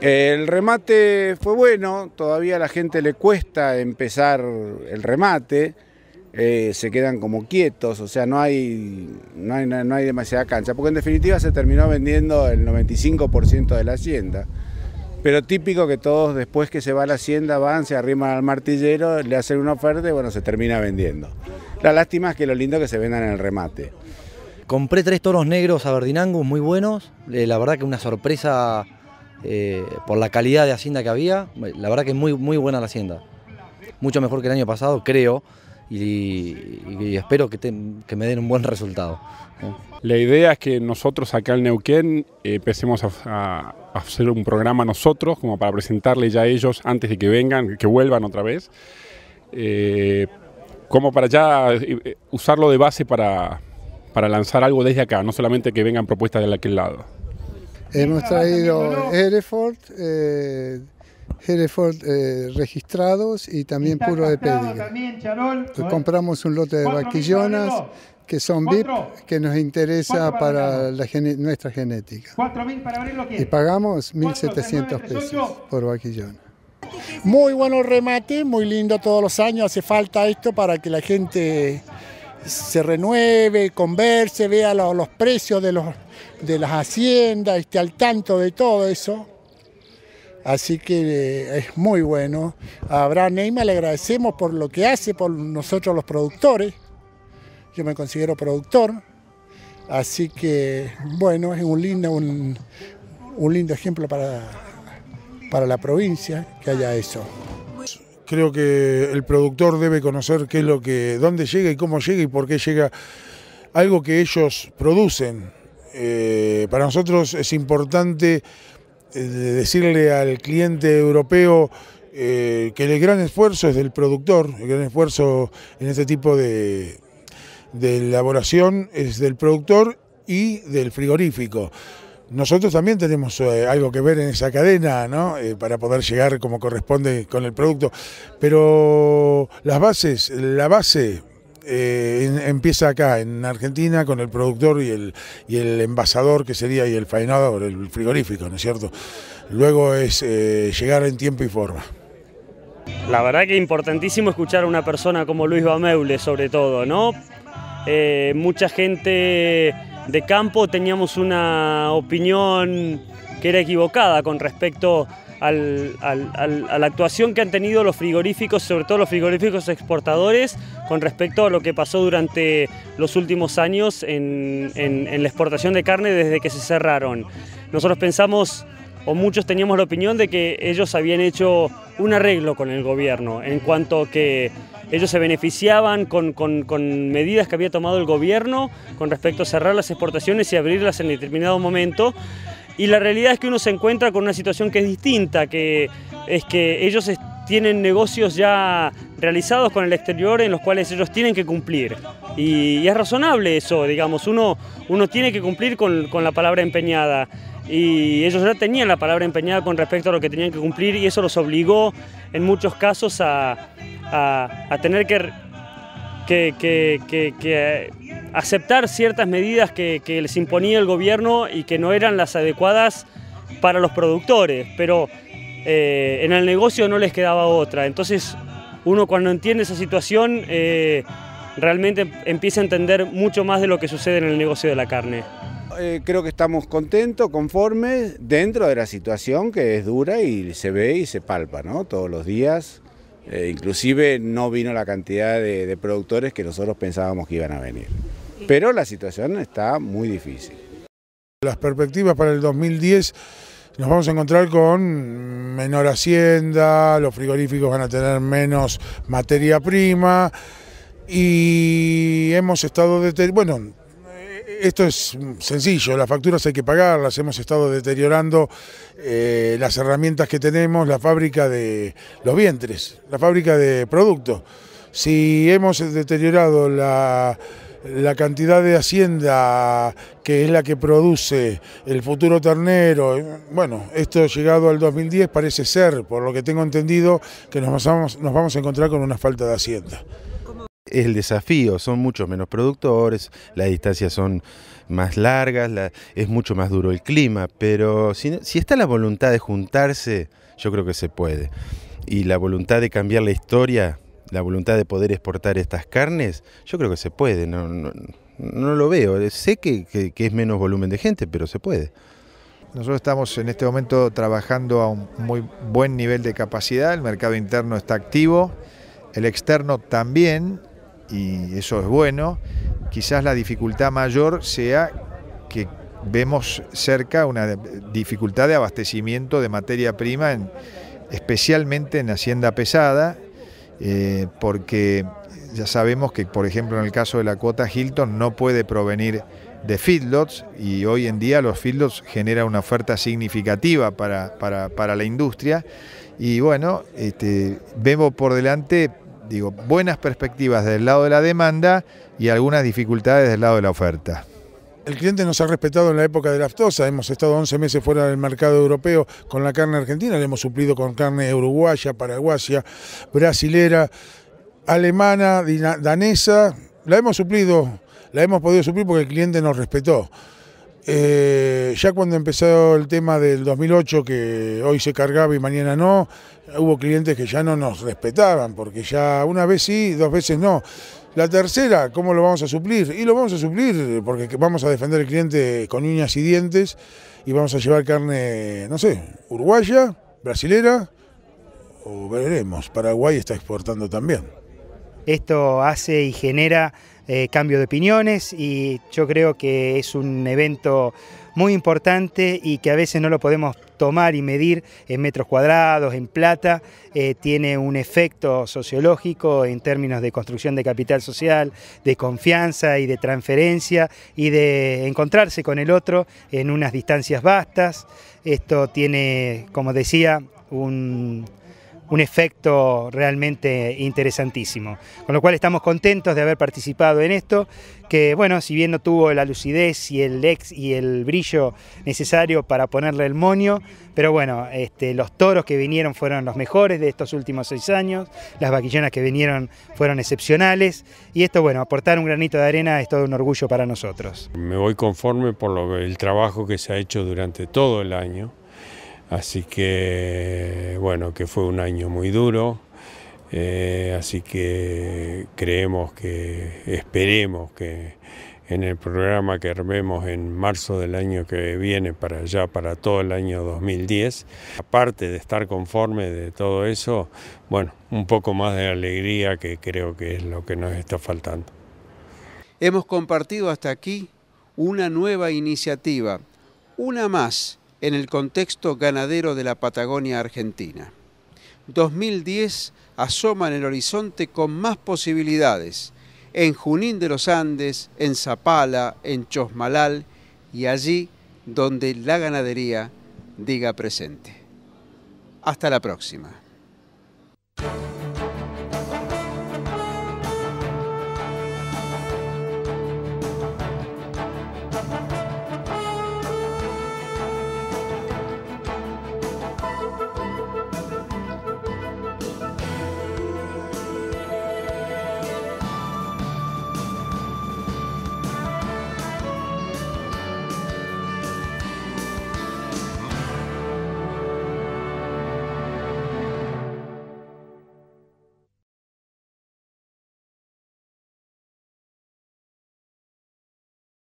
El remate fue bueno, todavía a la gente le cuesta empezar el remate, eh, se quedan como quietos, o sea, no hay, no hay, demasiada cancha, porque en definitiva se terminó vendiendo el 95% de la hacienda. Pero típico que todos después que se va a la hacienda van, se arriman al martillero, le hacen una oferta y bueno, se termina vendiendo. La lástima es que lo lindo es que se vendan en el remate. Compré tres toros negros a Verdinangus muy buenos, eh, la verdad que una sorpresa eh, por la calidad de hacienda que había, la verdad que es muy, muy buena la hacienda. Mucho mejor que el año pasado, creo, y, espero que, me den un buen resultado. La idea es que nosotros acá en Neuquén eh, empecemos a, hacer un programa nosotros, como para presentarle ya a ellos antes de que vengan, que vuelvan otra vez, eh, como para ya usarlo de base para lanzar algo desde acá, no solamente que vengan propuestas de aquel lado. Hemos traído Hereford, eh, Hereford eh, registrados y también puro de pérdida. Eh, compramos un lote de vaquillonas que son VIP, que nos interesa para, nuestra genética. y pagamos 1.700 pesos por vaquillona. Muy buenos remate, muy lindo todos los años, hace falta esto para que la gente se renueve, converse, vea los, precios de, las haciendas, esté al tanto de todo eso. Así que eh, es muy bueno. A Abraham Neymar le agradecemos por lo que hace por nosotros los productores. Yo me considero productor. Así que, bueno, es un lindo, un, lindo ejemplo para la provincia que haya eso. Creo que el productor debe conocer qué es lo que, dónde llega y cómo llega y por qué llega algo que ellos producen. Eh, para nosotros es importante eh, decirle al cliente europeo eh, que el gran esfuerzo es del productor, el gran esfuerzo en este tipo de elaboración es del productor y del frigorífico. Nosotros también tenemos eh, algo que ver en esa cadena, ¿no? Eh, para poder llegar como corresponde con el producto. Pero las bases, la base eh, empieza acá en Argentina con el productor y el, y el envasador que sería y el faenador, el frigorífico, ¿no es cierto? Luego es llegar en tiempo y forma. La verdad que es importantísimo escuchar a una persona como Luis Bameule sobre todo, ¿no? mucha gente de campo teníamos una opinión que era equivocada con respecto a la actuación que han tenido los frigoríficos, sobre todo los frigoríficos exportadores, con respecto a lo que pasó durante los últimos años en, en la exportación de carne desde que se cerraron. Nosotros pensamos o muchos teníamos la opinión de que ellos habían hecho un arreglo con el gobierno en cuanto que ellos se beneficiaban con, medidas que había tomado el gobierno con respecto a cerrar las exportaciones y abrirlas en determinado momento. Y la realidad es que uno se encuentra con una situación que es distinta, que es que ellos tienen negocios ya realizados con el exterior en los cuales ellos tienen que cumplir. Y, es razonable eso, digamos, uno, uno tiene que cumplir con, con la palabra empeñada y ellos ya tenían la palabra empeñada con respecto a lo que tenían que cumplir y eso los obligó en muchos casos a, tener que, aceptar ciertas medidas que, les imponía el gobierno y que no eran las adecuadas para los productores, pero eh, en el negocio no les quedaba otra. Entonces uno cuando entiende esa situación eh, realmente empieza a entender mucho más de lo que sucede en el negocio de la carne. Eh, creo que estamos contentos, conformes, dentro de la situación que es dura y se ve y se palpa, ¿no? Todos los días. Eh, inclusive no vino la cantidad de, de productores que nosotros pensábamos que iban a venir. Pero la situación está muy difícil. Las perspectivas para el 2010 nos vamos a encontrar con menor hacienda, los frigoríficos van a tener menos materia prima y hemos estado... Bueno, esto es sencillo, las facturas hay que pagarlas, hemos estado deteriorando eh, las herramientas que tenemos, la fábrica de los vientres, la fábrica de productos. Si hemos deteriorado la, cantidad de hacienda que es la que produce el futuro ternero, eh, bueno, esto llegado al 2010 parece ser, por lo que tengo entendido, que nos nos vamos a encontrar con una falta de hacienda es el desafío, son muchos menos productores, las distancias son más largas, es mucho más duro el clima, pero si, está la voluntad de juntarse, yo creo que se puede. Y la voluntad de cambiar la historia, la voluntad de poder exportar estas carnes, yo creo que se puede, no, lo veo. Sé que es menos volumen de gente, pero se puede. Nosotros estamos en este momento trabajando a un muy buen nivel de capacidad, el mercado interno está activo, el externo también, y eso es bueno. Quizás la dificultad mayor sea que vemos cerca una dificultad de abastecimiento de materia prima, especialmente en hacienda pesada, eh, porque ya sabemos que, por ejemplo, en el caso de la cuota Hilton no puede provenir de feedlots y hoy en día los feedlots generan una oferta significativa para, la industria y bueno, este, vemos por delante digo, buenas perspectivas del lado de la demanda y algunas dificultades del lado de la oferta. El cliente nos ha respetado en la época de la aftosa, hemos estado 11 meses fuera del mercado europeo con la carne argentina, le hemos suplido con carne uruguaya, paraguaya, brasilera, alemana, danesa, la hemos suplido, la hemos podido suplir porque el cliente nos respetó. Eh, ya cuando empezó el tema del 2008, que hoy se cargaba y mañana no, hubo clientes que ya no nos respetaban, porque ya una vez sí, dos veces no. La tercera, ¿cómo lo vamos a suplir? Y lo vamos a suplir porque vamos a defender al cliente con uñas y dientes y vamos a llevar carne, no sé, uruguaya, brasilera, o veremos, Paraguay está exportando también. Esto hace y genera eh, cambio de opiniones y yo creo que es un evento muy importante y que a veces no lo podemos tomar y medir en metros cuadrados, en plata, eh, tiene un efecto sociológico en términos de construcción de capital social, de confianza y de transferencia y de encontrarse con el otro en unas distancias vastas. Esto tiene, como decía, un un efecto realmente interesantísimo. Con lo cual estamos contentos de haber participado en esto, que bueno, si bien no tuvo la lucidez y el y el brillo necesario para ponerle el monio, pero bueno, este, los toros que vinieron fueron los mejores de estos últimos seis años, las vaquillonas que vinieron fueron excepcionales, y esto bueno, aportar un granito de arena es todo un orgullo para nosotros. Me voy conforme por el trabajo que se ha hecho durante todo el año. Así que, bueno, que fue un año muy duro. Eh, así que creemos que, esperemos que en el programa que armemos en marzo del año que viene para allá, para todo el año 2010, aparte de estar conforme de todo eso, bueno, un poco más de alegría que creo que es lo que nos está faltando. Hemos compartido hasta aquí una nueva iniciativa, una más en el contexto ganadero de la Patagonia Argentina. 2010 asoma en el horizonte con más posibilidades, en Junín de los Andes, en Zapala, en Chosmalal y allí donde la ganadería diga presente. Hasta la próxima.